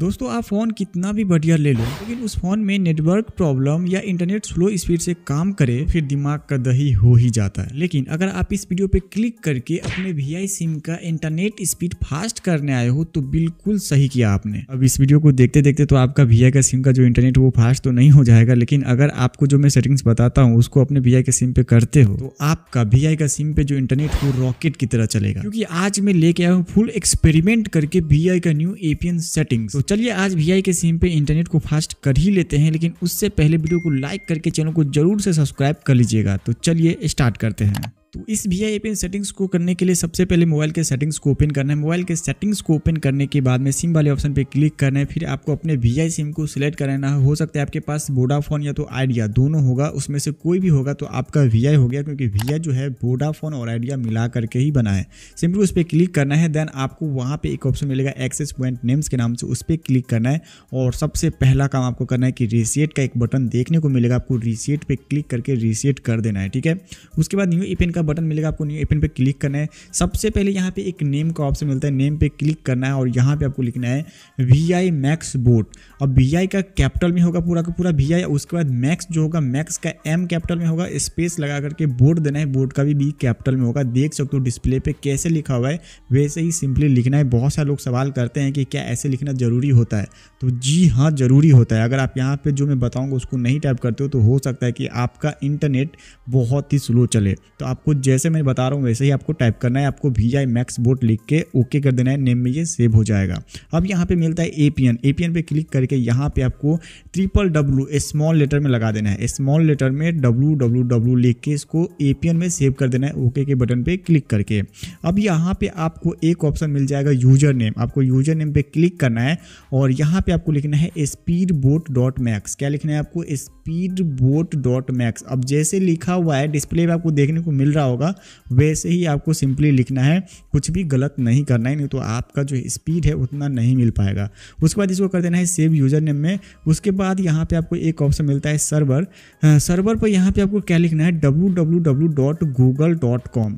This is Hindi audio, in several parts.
दोस्तों आप फ़ोन कितना भी बढ़िया ले लो लेकिन उस फ़ोन में नेटवर्क प्रॉब्लम या इंटरनेट स्लो स्पीड से काम करे फिर दिमाग का दही हो ही जाता है लेकिन अगर आप इस वीडियो पे क्लिक करके अपने वी सिम का इंटरनेट स्पीड फास्ट करने आए हो तो बिल्कुल सही किया आपने अब इस वीडियो को देखते देखते तो आपका वी का सिम का जो इंटरनेट वो फास्ट तो नहीं हो जाएगा लेकिन अगर आपको जो मैं सेटिंग्स बताता हूँ उसको अपने वी के सिम पे करते हो तो आपका वी का सिम पे जो इंटरनेट वो रॉकेट की तरह चलेगा क्योंकि आज मैं लेके आया हूँ फुल एक्सपेरिमेंट करके वी का न्यू एपीएन सेटिंग्स चलिए आज वी के सिम पे इंटरनेट को फास्ट कर ही लेते हैं लेकिन उससे पहले वीडियो को लाइक करके चैनल को जरूर से सब्सक्राइब कर लीजिएगा तो चलिए स्टार्ट करते हैं तो इस वी आई पिन सेटिंग्स को करने के लिए सबसे पहले मोबाइल के सेटिंग्स को ओपन करना है मोबाइल के सेटिंग्स को ओपन करने के बाद में सिम वाले ऑप्शन पे क्लिक करना है फिर आपको अपने वी आई सिम को सिलेक्ट करना है हो सकता है आपके पास वोडाफोन या तो आइडिया दोनों होगा उसमें से कोई भी होगा तो आपका वी आई हो गया क्योंकि वी आई जो है वोडाफोन और आइडिया मिला करके ही बना है सिंपली उस पर क्लिक करना है देन आपको वहाँ पर एक ऑप्शन मिलेगा एक्सेस पॉइंट नेम्स के नाम से उस पर क्लिक करना है और सबसे पहला काम आपको करना है कि रीसेट का एक बटन देखने को मिलेगा आपको रिसेट पर क्लिक करके रिसेट कर देना है ठीक है उसके बाद न्यू ई पिन का का बटन मिलेगा आपको न्यू एपिन पे क्लिक करना है सबसे पहले यहाँ पे एक नेम का ऑप्शन मिलता है नेम पे क्लिक करना है और यहाँ पे आपको लिखना है वी आई मैक्स बोट और वी आई का कैपिटल में होगा पूरा का पूरा वी आई उसके बाद मैक्स जो होगा मैक्स का एम कैपिटल में होगा स्पेस लगा करके बोर्ड देना है बोर्ड का भी बी कैपिटल में होगा देख सकते हो डिस्प्ले पे कैसे लिखा हुआ है वैसे ही सिंपली लिखना है बहुत सारे लोग सवाल करते हैं कि क्या ऐसे लिखना ज़रूरी होता है तो जी हाँ ज़रूरी होता है अगर आप यहाँ पर जो मैं बताऊँगा उसको नहीं टाइप करते हो तो हो सकता है कि आपका इंटरनेट बहुत ही स्लो चले तो आपको आपको जैसे मैं बता रहा हूँ वैसे ही आपको टाइप करना है आपको वी आई मैक्स बोट लिख के ओके कर देना है नेम में ये सेव हो जाएगा अब यहाँ पे मिलता है A P N A P N पे क्लिक करके यहाँ पे आपको ट्रिपल डब्लू स्मॉल लेटर में लगा देना है स्मॉल लेटर में डब्लू डब्लू डब्लू लिख के इसको ए पी एन में सेव कर देना है ओके के बटन पर क्लिक करके अब यहाँ पर आपको एक ऑप्शन मिल जाएगा यूजर नेम आपको यूजर नेम पर क्लिक करना है और यहाँ पर आपको लिखना है स्पीड बोट डॉट मैक्स क्या लिखना है आपको स्पीड बोट डॉट मैक्स अब जैसे लिखा हुआ है डिस्प्ले में आपको देखने को मिल रहा होगा वैसे ही आपको सिंपली लिखना है कुछ भी गलत नहीं करना है नहीं तो आपका जो स्पीड है उतना नहीं मिल पाएगा उसके बाद इसको कर देना है सेव यूजर नेम में उसके बाद यहाँ पे आपको एक ऑप्शन मिलता है सर्वर सर्वर हाँ, पर यहाँ पे आपको क्या लिखना है डब्ल्यू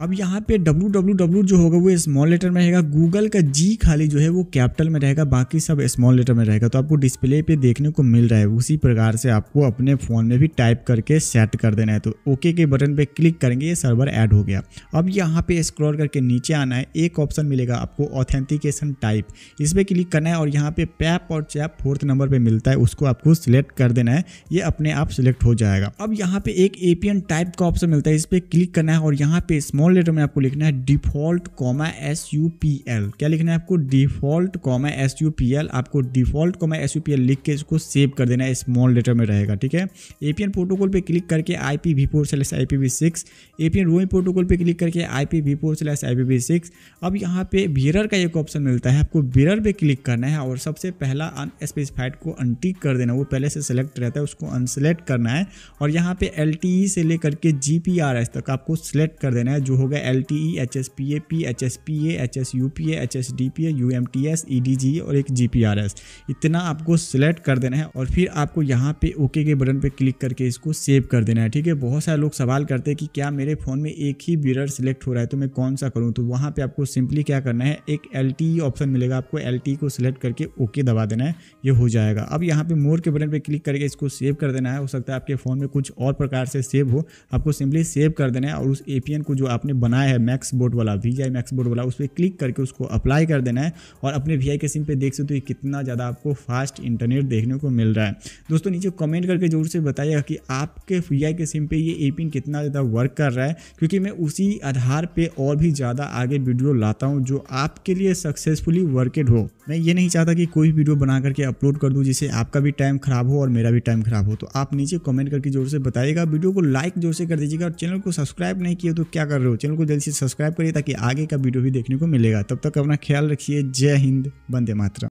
अब यहाँ पे डब्ल्यू जो होगा वो स्मॉल लेटर में रहेगा गूगल का जी खाली जो है वो कैपिटल में रहेगा बाकी सब स्मॉल लेटर में रहेगा तो आपको डिस्प्ले पे देखने को मिल रहा है उसी प्रकार से आपको अपने फ़ोन में भी टाइप करके सेट कर देना है तो ओके के बटन पे क्लिक करेंगे ये सर्वर ऐड हो गया अब यहाँ पे स्क्रॉल करके नीचे आना है एक ऑप्शन मिलेगा आपको ऑथेंटिकेशन टाइप इस पर क्लिक करना है और यहाँ पे पैप और चैप फोर्थ नंबर पर मिलता है उसको आपको सिलेक्ट कर देना है ये अपने आप सिलेक्ट हो जाएगा अब यहाँ पर एक ए टाइप का ऑप्शन मिलता है इस पर क्लिक करना है और यहाँ पर स्मॉल लेटर में आपको लिखना है default comma S U P L क्या लिखना है आपको default comma S U P L आपको default comma S U P L लिख के इसको सेव कर देना है स्मॉल लेटर में रहेगा ठीक है है एपीएन प्रोटोकॉल पे क्लिक करके I P V four slash I P V six A P N roaming protocol पे क्लिक करके I P V four slash I P V six अब यहाँ पे बिरर का एक ऑप्शन मिलता है आपको बिरर पे क्लिक करना है और सबसे पहला अनस्पेसिफाइड को अनटिक कर देना वो पहले से सेलेक्ट रहता है उसको अनसेलेक्ट करना है और यहाँ पे एल e से लेकर के जी पी आर एस तक आपको सेलेक्ट कर देना है जो होगा L T E H S P A P H S P A H S U P A H S D P A U M T S E D G और एक जी पी आर एस इतना आपको सेलेक्ट कर देना है और फिर आपको यहाँ पे ओके के बटन बटन पर क्लिक करके इसको सेव कर देना है ठीक है बहुत सारे लोग सवाल करते हैं कि क्या मेरे फ़ोन में एक ही मिरर सिलेक्ट हो रहा है तो मैं कौन सा करूँ तो वहाँ पर आपको सिंपली क्या करना है एक एल ऑप्शन e मिलेगा आपको एल e को सिलेक्ट करके ओके दबा देना है ये हो जाएगा अब यहाँ पर मोर के बटन पर क्लिक करके इसको सेव कर देना है हो सकता है आपके फ़ोन में कुछ और प्रकार से सेव हो आपको सिंपली सेव कर देना है और उस ए को जो आपने बनाया है मैक्स बोर्ड वाला वी आई मैक्स बोर्ड वाला उस पर क्लिक करके उसको अप्लाई कर देना है और अपने वी के सिम पर देख सकते हो कितना ज़्यादा आपको फास्ट इंटरनेट देखने को मिल रहा है दोस्तों नीचे कमेंट करके जो ज़रूर से बताइएगा कि आपके वी के सिम पे ये ए कितना ज़्यादा वर्क कर रहा है क्योंकि मैं उसी आधार पे और भी ज़्यादा आगे वीडियो लाता हूँ जो आपके लिए सक्सेसफुली वर्केड हो मैं ये नहीं चाहता कि कोई वीडियो बना करके अपलोड कर दूँ जिससे आपका भी टाइम खराब हो और मेरा भी टाइम खराब हो तो आप नीचे कमेंट करके जोर से बताइएगा वीडियो को लाइक जोर से कर दीजिएगा और चैनल को सब्सक्राइब नहीं किया तो क्या कर रहे हो चैनल को जल्दी से सब्सक्राइब करिए ताकि आगे का वीडियो भी देखने को मिलेगा तब तक अपना ख्याल रखिए जय हिंद बंदे मातरम